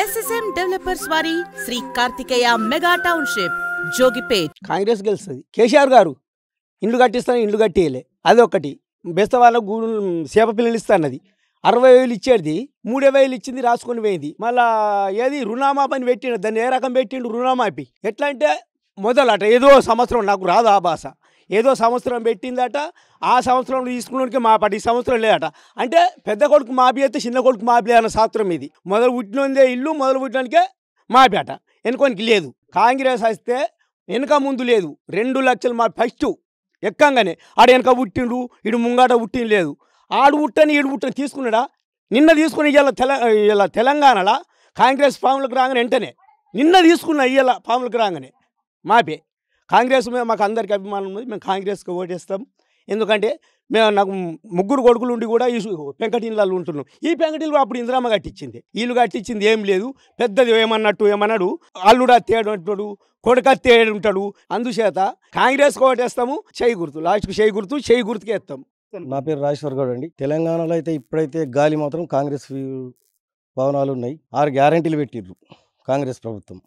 SSM developers వారి Shri Karthikeya mega township Jogipet Congress గెలుస్తుంది KCR గారు ఇండ్లు కట్టిస్తాను ఇండ్లు కట్టేయలే అదొకటి బెస్త వాళ్ళ గూడు సేప పిల్లలు ఇస్తానది అరవై వేలు ఇచ్చేది మూడే వేలు ఇచ్చింది రాసుకొని పోయింది మళ్ళా ఏది రుణమాపని పెట్టిండు దాన్ని ఏ రకం పెట్టిండు రుణమాపి ఎట్లా అంటే మొదలట ఏదో సంవత్సరం నాకు రాదు ఆ భాష ఏదో సంవత్సరం పెట్టిందట ఆ సంవత్సరం తీసుకున్నోడికి మా పది సంవత్సరం లేదట అంటే పెద్ద కొడుకు మాపీ అయితే చిన్న కొడుకు మాపీ అన్న శాస్త్రం ఇది మొదలు పుట్టినందే ఇల్లు మొదలు పుట్టినానికే మాపేట వెనుకోనికి లేదు కాంగ్రెస్ వస్తే వెనుక ముందు లేదు రెండు లక్షలు మా ఫస్ట్ ఎక్కంగానే ఆడ వెనక పుట్టిండు ఇడు ముంగాట పుట్టిన లేదు ఆడు పుట్టని ఈడు పుట్టని తీసుకున్నాడా నిన్న తీసుకుని ఇలా తెల ఇలా తెలంగాణలో కాంగ్రెస్ ఫామ్లకు రాగానే వెంటనే నిన్న తీసుకున్న ఇలా ఫామ్లకు రాగానే మాపే కాంగ్రెస్ మీద మాకు అందరికీ అభిమానం ఉంది మేము కాంగ్రెస్కి ఓటేస్తాం ఎందుకంటే మేము నాకు ముగ్గురు కొడుకులు ఉండి కూడా ఈ పెంకటిళ్ళలో ఉంటున్నాం ఈ పెంకటిల్లు అప్పుడు ఇందిరామ్మ కట్టించింది వీళ్ళు కట్టించింది ఏం లేదు పెద్దది ఏమన్నట్టు ఏమన్నాడు అల్లుడా తేడంటాడు కొడుక తేడుంటాడు అందుచేత కాంగ్రెస్ ఓటేస్తాము చేయి గుర్తు లాస్ట్కి చేయి గుర్తు చేయి గుర్తుకే ఎత్తాము నా పేరు రాజేశ్వర్ గౌడ్ అండి తెలంగాణలో అయితే ఇప్పుడైతే గాలి మాత్రం కాంగ్రెస్ భవనాలు ఉన్నాయి ఆరు గ్యారంటీలు పెట్టిర్రు కాంగ్రెస్ ప్రభుత్వం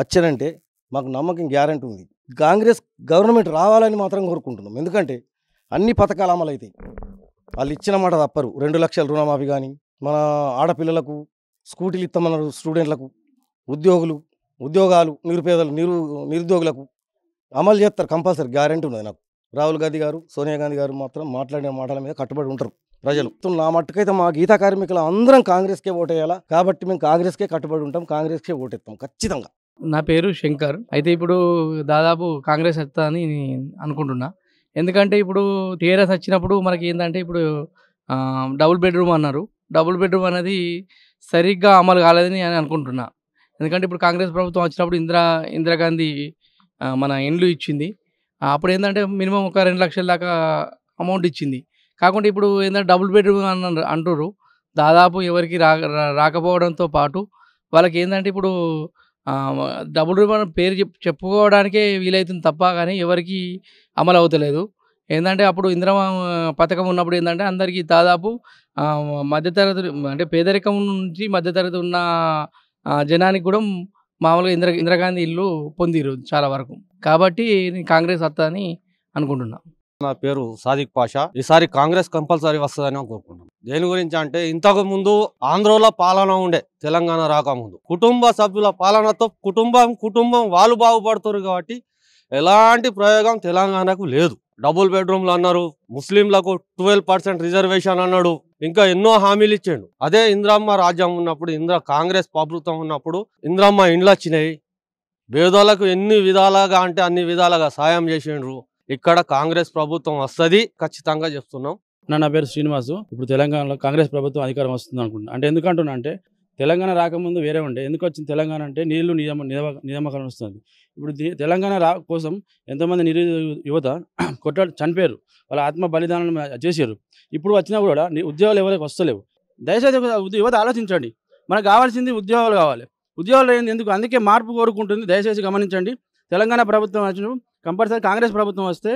వచ్చారంటే మాకు నమ్మకం గ్యారంటీ ఉంది కాంగ్రెస్ గవర్నమెంట్ రావాలని మాత్రం కోరుకుంటున్నాం ఎందుకంటే అన్ని పథకాలు అమలు అవుతాయి వాళ్ళు ఇచ్చిన మాట తప్పరు రెండు లక్షల రుణమాఫీ కానీ మన ఆడపిల్లలకు స్కూటీలు ఇస్తామన్న స్టూడెంట్లకు ఉద్యోగులు ఉద్యోగాలు నిరుపేదలు నిరు నిరుద్యోగులకు అమలు చేస్తారు కంపల్సరీ గ్యారంటీ ఉన్నది నాకు రాహుల్ గాంధీ గారు సోనియా గాంధీ గారు మాత్రం మాట్లాడిన మాటల మీద కట్టుబడి ఉంటారు ప్రజలు నా మట్టుకైతే మా గీతా కార్మికులు అందరం కాంగ్రెస్కే ఓటేయాలా కాబట్టి మేము కాంగ్రెస్కే కట్టుబడి ఉంటాం కాంగ్రెస్కే ఓటేస్తాం ఖచ్చితంగా నా పేరు శంకర్ అయితే ఇప్పుడు దాదాపు కాంగ్రెస్ వస్తా అని అనుకుంటున్నా ఎందుకంటే ఇప్పుడు టీఆర్ఎస్ వచ్చినప్పుడు మనకి ఏంటంటే ఇప్పుడు డబుల్ బెడ్రూమ్ అన్నారు డబుల్ బెడ్రూమ్ అనేది సరిగ్గా అమలు కాలేదని అని అనుకుంటున్నా ఎందుకంటే ఇప్పుడు కాంగ్రెస్ ప్రభుత్వం వచ్చినప్పుడు ఇందిరా ఇందిరాగాంధీ మన ఇండ్లు ఇచ్చింది అప్పుడు ఏంటంటే మినిమం ఒక రెండు లక్షల దాకా అమౌంట్ ఇచ్చింది కాకుండా ఇప్పుడు ఏంటంటే డబుల్ బెడ్రూమ్ అన్న అంటారు దాదాపు ఎవరికి రాకపోవడంతో పాటు వాళ్ళకి ఏంటంటే ఇప్పుడు డబుల్ రూపాయలు పేరు చెప్ చెప్పుకోవడానికే వీలైతుంది తప్ప కానీ ఎవరికి అమలు అవుతలేదు ఏంటంటే అప్పుడు ఇంద్రమ పథకం ఉన్నప్పుడు ఏంటంటే అందరికీ దాదాపు మధ్యతరగతి అంటే పేదరికం నుంచి మధ్యతరగతి ఉన్న జనానికి కూడా మామూలుగా ఇంద్ర ఇందిరాగాంధీ ఇల్లు పొందిరు చాలా వరకు కాబట్టి కాంగ్రెస్ అని అనుకుంటున్నాను నా పేరు సాదిక్ పాషా ఈసారి కాంగ్రెస్ కంపల్సరీ వస్తుందని కోరుకుంటున్నాను దేని గురించి అంటే ఇంతకు ముందు ఆంధ్రలో పాలన ఉండే తెలంగాణ రాకముందు కుటుంబ సభ్యుల పాలనతో కుటుంబం కుటుంబం వాళ్ళు బాగుపడుతున్నారు కాబట్టి ఎలాంటి ప్రయోగం తెలంగాణకు లేదు డబుల్ బెడ్రూమ్లు అన్నారు ముస్లింలకు ట్వెల్వ్ పర్సెంట్ రిజర్వేషన్ అన్నాడు ఇంకా ఎన్నో హామీలు ఇచ్చాడు అదే ఇంద్రమ్మ రాజ్యం ఉన్నప్పుడు ఇంద్ర కాంగ్రెస్ ప్రభుత్వం ఉన్నప్పుడు ఇంద్రమ్మ ఇండ్లు వచ్చినాయి పేదోళ్ళకు ఎన్ని విధాలుగా అంటే అన్ని విధాలుగా సాయం చేసిండ్రు ఇక్కడ కాంగ్రెస్ ప్రభుత్వం వస్తుంది ఖచ్చితంగా చెప్తున్నాం నా పేరు శ్రీనివాసు ఇప్పుడు తెలంగాణలో కాంగ్రెస్ ప్రభుత్వం అధికారం వస్తుంది అనుకుంటున్నా అంటే ఎందుకంటున్నా అంటే తెలంగాణ రాకముందు వేరే ఉండే ఎందుకు వచ్చింది తెలంగాణ అంటే నీళ్లు నియమ నియామకరణ వస్తుంది ఇప్పుడు తెలంగాణ రా కోసం ఎంతోమంది నిరుద్యోగ యువత కొట్టాడు చనిపోయారు వాళ్ళ ఆత్మ బలిదానం చేశారు ఇప్పుడు వచ్చినా కూడా ఉద్యోగాలు ఎవరికి వస్తలేవు దయచేసి యువత ఆలోచించండి మనకు కావాల్సింది ఉద్యోగాలు కావాలి ఉద్యోగాలు ఎందుకు అందుకే మార్పు కోరుకుంటుంది దయచేసి గమనించండి తెలంగాణ ప్రభుత్వం వచ్చినప్పుడు కంపల్సరీ కాంగ్రెస్ ప్రభుత్వం వస్తే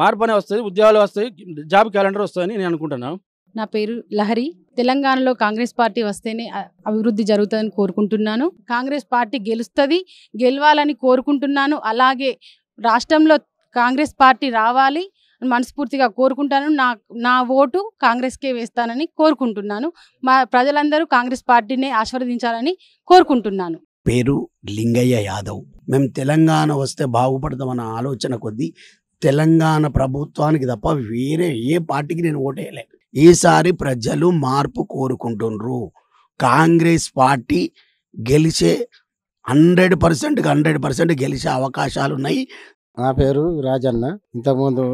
మార్పు వస్తుంది ఉద్యోగాలు వస్తాయి జాబ్ క్యాలెండర్ వస్తాయని నేను అనుకుంటున్నాను నా పేరు లహరి తెలంగాణలో కాంగ్రెస్ పార్టీ వస్తేనే అభివృద్ధి జరుగుతుందని కోరుకుంటున్నాను కాంగ్రెస్ పార్టీ గెలుస్తుంది గెలవాలని కోరుకుంటున్నాను అలాగే రాష్ట్రంలో కాంగ్రెస్ పార్టీ రావాలి మనస్ఫూర్తిగా కోరుకుంటాను నా నా ఓటు కాంగ్రెస్కే వేస్తానని కోరుకుంటున్నాను మా ప్రజలందరూ కాంగ్రెస్ పార్టీనే ఆశీర్వదించాలని కోరుకుంటున్నాను పేరు లింగయ్య యాదవ్ మేము తెలంగాణ వస్తే బాగుపడతామన్న ఆలోచన కొద్దీ తెలంగాణ ప్రభుత్వానికి తప్ప వేరే ఏ పార్టీకి నేను ఓటేయలే ఈసారి ప్రజలు మార్పు కోరుకుంటుండ్రు కాంగ్రెస్ పార్టీ గెలిచే హండ్రెడ్ పర్సెంట్కి హండ్రెడ్ పర్సెంట్ గెలిచే అవకాశాలు ఉన్నాయి నా పేరు రాజన్న ఇంతకుముందు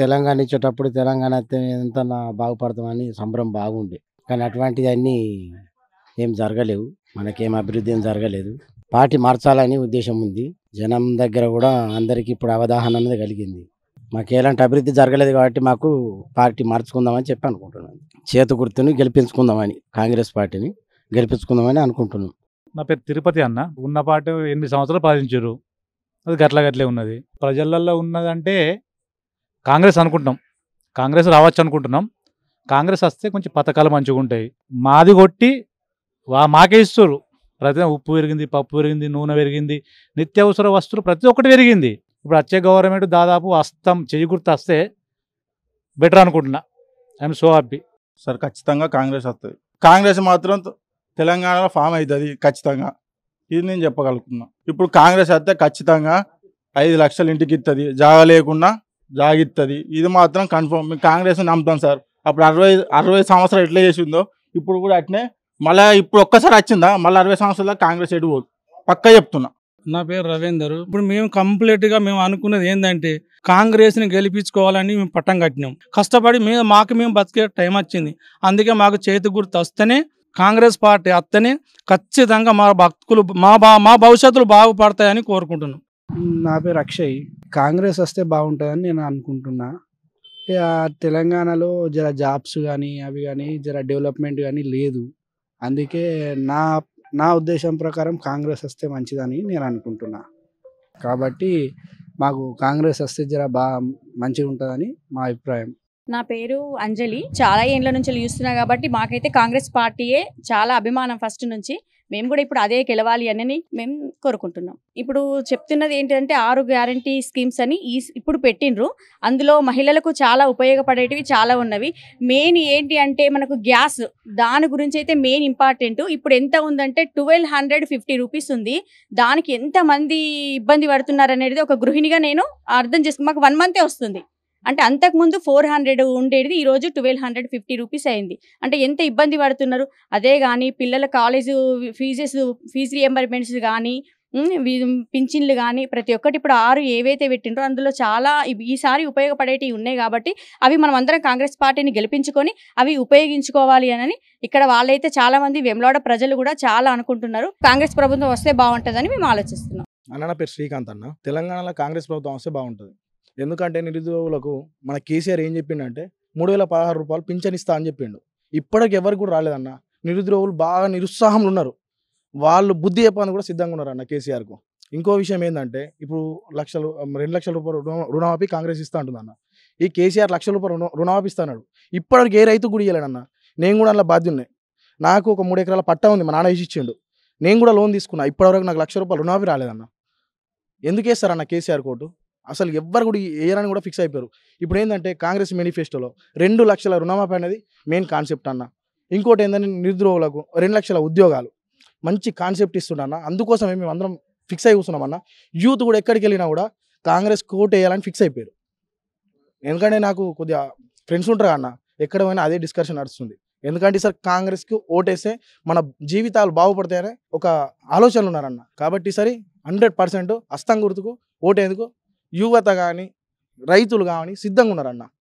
తెలంగాణ ఇచ్చేటప్పుడు తెలంగాణ ఎంత బాగుపడతామని సంబరం బాగుండే కానీ అటువంటివన్నీ ఏం జరగలేవు మనకేం అభివృద్ధి ఏం జరగలేదు పార్టీ మార్చాలని ఉద్దేశం ఉంది జనం దగ్గర కూడా అందరికీ ఇప్పుడు అవగాహన అనేది కలిగింది మాకు ఎలాంటి అభివృద్ధి జరగలేదు కాబట్టి మాకు పార్టీ మార్చుకుందామని చెప్పి అనుకుంటున్నాను చేతు గుర్తుని గెలిపించుకుందామని కాంగ్రెస్ పార్టీని గెలిపించుకుందామని అనుకుంటున్నాం నా పేరు తిరుపతి అన్న ఉన్న పార్టీ ఎనిమిది సంవత్సరాలు పాలించారు అది గట్ల గట్లే ఉన్నది ప్రజలలో ఉన్నదంటే కాంగ్రెస్ అనుకుంటున్నాం కాంగ్రెస్ రావచ్చు అనుకుంటున్నాం కాంగ్రెస్ వస్తే కొంచెం పథకాలు మంచిగా ఉంటాయి మాది కొట్టి వా మాకే ఇస్తారు ప్రతి ఉప్పు పెరిగింది పప్పు పెరిగింది నూనె పెరిగింది నిత్యావసర వస్తువులు ప్రతి ఒక్కటి పెరిగింది ఇప్పుడు వచ్చే గవర్నమెంట్ దాదాపు అస్తం చెయ్యి గుర్తు వస్తే బెటర్ అనుకుంటున్నా ఐఎమ్ సో హ్యాపీ సార్ ఖచ్చితంగా కాంగ్రెస్ వస్తుంది కాంగ్రెస్ మాత్రం తెలంగాణలో ఫామ్ అవుతుంది ఖచ్చితంగా ఇది నేను చెప్పగలుగుతున్నా ఇప్పుడు కాంగ్రెస్ వస్తే ఖచ్చితంగా ఐదు లక్షలు ఇంటికి ఇస్తుంది జాగ లేకుండా జాగిస్తుంది ఇది మాత్రం కన్ఫర్మ్ కాంగ్రెస్ నమ్ముతాం సార్ అప్పుడు అరవై అరవై సంవత్సరాలు ఎట్లా చేసిందో ఇప్పుడు కూడా అట్నే మళ్ళీ ఇప్పుడు ఒక్కసారి వచ్చిందా మళ్ళీ అరవై సంవత్సరాల కాంగ్రెస్ ఎడు పోదు పక్క చెప్తున్నా నా పేరు రవీందర్ ఇప్పుడు మేము కంప్లీట్గా మేము అనుకున్నది ఏంటంటే కాంగ్రెస్ని గెలిపించుకోవాలని మేము పట్టం కట్టినాం కష్టపడి మేము మాకు మేము బతికే టైం వచ్చింది అందుకే మాకు చేతి గుర్తు వస్తేనే కాంగ్రెస్ పార్టీ అత్తనే ఖచ్చితంగా మా భక్తులు మా బా మా భవిష్యత్తులు బాగుపడతాయని కోరుకుంటున్నాం నా పేరు అక్షయ్ కాంగ్రెస్ వస్తే బాగుంటుందని నేను అనుకుంటున్నా తెలంగాణలో జర జాబ్స్ కానీ అవి కానీ జర డెవలప్మెంట్ కానీ లేదు అందుకే నా నా ఉద్దేశం ప్రకారం కాంగ్రెస్ వస్తే మంచిదని నేను అనుకుంటున్నా కాబట్టి మాకు కాంగ్రెస్ వస్తే జర బాగా మంచిగా ఉంటుందని మా అభిప్రాయం నా పేరు అంజలి చాలా ఏళ్ళ నుంచి చూస్తున్నా కాబట్టి మాకైతే కాంగ్రెస్ పార్టీయే చాలా అభిమానం ఫస్ట్ నుంచి మేము కూడా ఇప్పుడు అదే గెలవాలి అని మేము కోరుకుంటున్నాం ఇప్పుడు చెప్తున్నది ఏంటంటే ఆరు గ్యారంటీ స్కీమ్స్ అని ఈ ఇప్పుడు పెట్టిండ్రు అందులో మహిళలకు చాలా ఉపయోగపడేటివి చాలా ఉన్నవి మెయిన్ ఏంటి అంటే మనకు గ్యాస్ దాని గురించి అయితే మెయిన్ ఇంపార్టెంట్ ఇప్పుడు ఎంత ఉందంటే ట్వెల్వ్ హండ్రెడ్ ఫిఫ్టీ రూపీస్ ఉంది దానికి ఎంతమంది ఇబ్బంది పడుతున్నారు అనేది ఒక గృహిణిగా నేను అర్థం చేసుకుని మాకు వన్ మంతే వస్తుంది అంటే అంతకుముందు ఫోర్ హండ్రెడ్ ఉండేది ఈరోజు ట్వెల్వ్ హండ్రెడ్ ఫిఫ్టీ రూపీస్ అయింది అంటే ఎంత ఇబ్బంది పడుతున్నారు అదే కానీ పిల్లల కాలేజు ఫీజెస్ ఫీజు రియంబర్మెంట్స్ కానీ పింఛన్లు కానీ ప్రతి ఒక్కటి ఇప్పుడు ఆరు ఏవైతే పెట్టినరో అందులో చాలా ఈసారి ఉపయోగపడేవి ఉన్నాయి కాబట్టి అవి మనం అందరం కాంగ్రెస్ పార్టీని గెలిపించుకొని అవి ఉపయోగించుకోవాలి అని ఇక్కడ వాళ్ళైతే చాలామంది వెమ్లాడ ప్రజలు కూడా చాలా అనుకుంటున్నారు కాంగ్రెస్ ప్రభుత్వం వస్తే బాగుంటుందని మేము ఆలోచిస్తున్నాం అన్న పేరు శ్రీకాంత్ అన్న తెలంగాణలో కాంగ్రెస్ ప్రభుత్వం వస్తే బాగుంటుంది ఎందుకంటే నిరుద్యోగులకు మన కేసీఆర్ ఏం చెప్పిండంటే మూడు వేల పదహారు రూపాయలు పింఛన్ ఇస్తా అని చెప్పిండు ఇప్పటికి ఎవరికి కూడా రాలేదన్న నిరుద్యోగులు బాగా నిరుత్సాహంలో ఉన్నారు వాళ్ళు బుద్ధి చెప్పని కూడా సిద్ధంగా ఉన్నారు అన్న కేసీఆర్కు ఇంకో విషయం ఏంటంటే ఇప్పుడు లక్షలు రెండు లక్షల రూపాయలు రుణమాఫీ కాంగ్రెస్ ఇస్తా అన్న ఈ కేసీఆర్ లక్షల రూపాయలు రుణ రుణమాఫీ ఇస్తాడు ఇప్పటికి ఏ రైతు కూడా ఇవ్వలేడన్న నేను కూడా అందులో బాధ్యున్నాయి నాకు ఒక మూడు ఎకరాల పట్టా ఉంది మా నాన్న ఇచ్చిండు నేను కూడా లోన్ తీసుకున్నా ఇప్పటివరకు నాకు లక్ష రూపాయలు రుణమాపి రాలేదన్న ఎందుకు కేసీఆర్ కోర్టు అసలు ఎవ్వరు కూడా వేయరని కూడా ఫిక్స్ అయిపోయారు ఇప్పుడు ఏంటంటే కాంగ్రెస్ మేనిఫెస్టోలో రెండు లక్షల రుణమాఫీ అనేది మెయిన్ కాన్సెప్ట్ అన్న ఇంకోటి ఏంటంటే నిరుద్యోగులకు రెండు లక్షల ఉద్యోగాలు మంచి కాన్సెప్ట్ ఇస్తుండన్న అందుకోసం మేము అందరం ఫిక్స్ అయి కూర్చున్నామన్న యూత్ కూడా ఎక్కడికి వెళ్ళినా కూడా కాంగ్రెస్ కోట్ వేయాలని ఫిక్స్ అయిపోయారు ఎందుకంటే నాకు కొద్దిగా ఫ్రెండ్స్ ఉంటారు అన్న ఎక్కడ పోయినా అదే డిస్కషన్ నడుస్తుంది ఎందుకంటే సార్ కాంగ్రెస్కి ఓటేస్తే మన జీవితాలు బాగుపడతాయనే ఒక ఆలోచనలు ఉన్నారన్న కాబట్టి సరే హండ్రెడ్ పర్సెంట్ అస్తం గుర్తుకు ఓటేందుకు యువత కానీ రైతులు కానీ సిద్ధంగా ఉన్నారన్న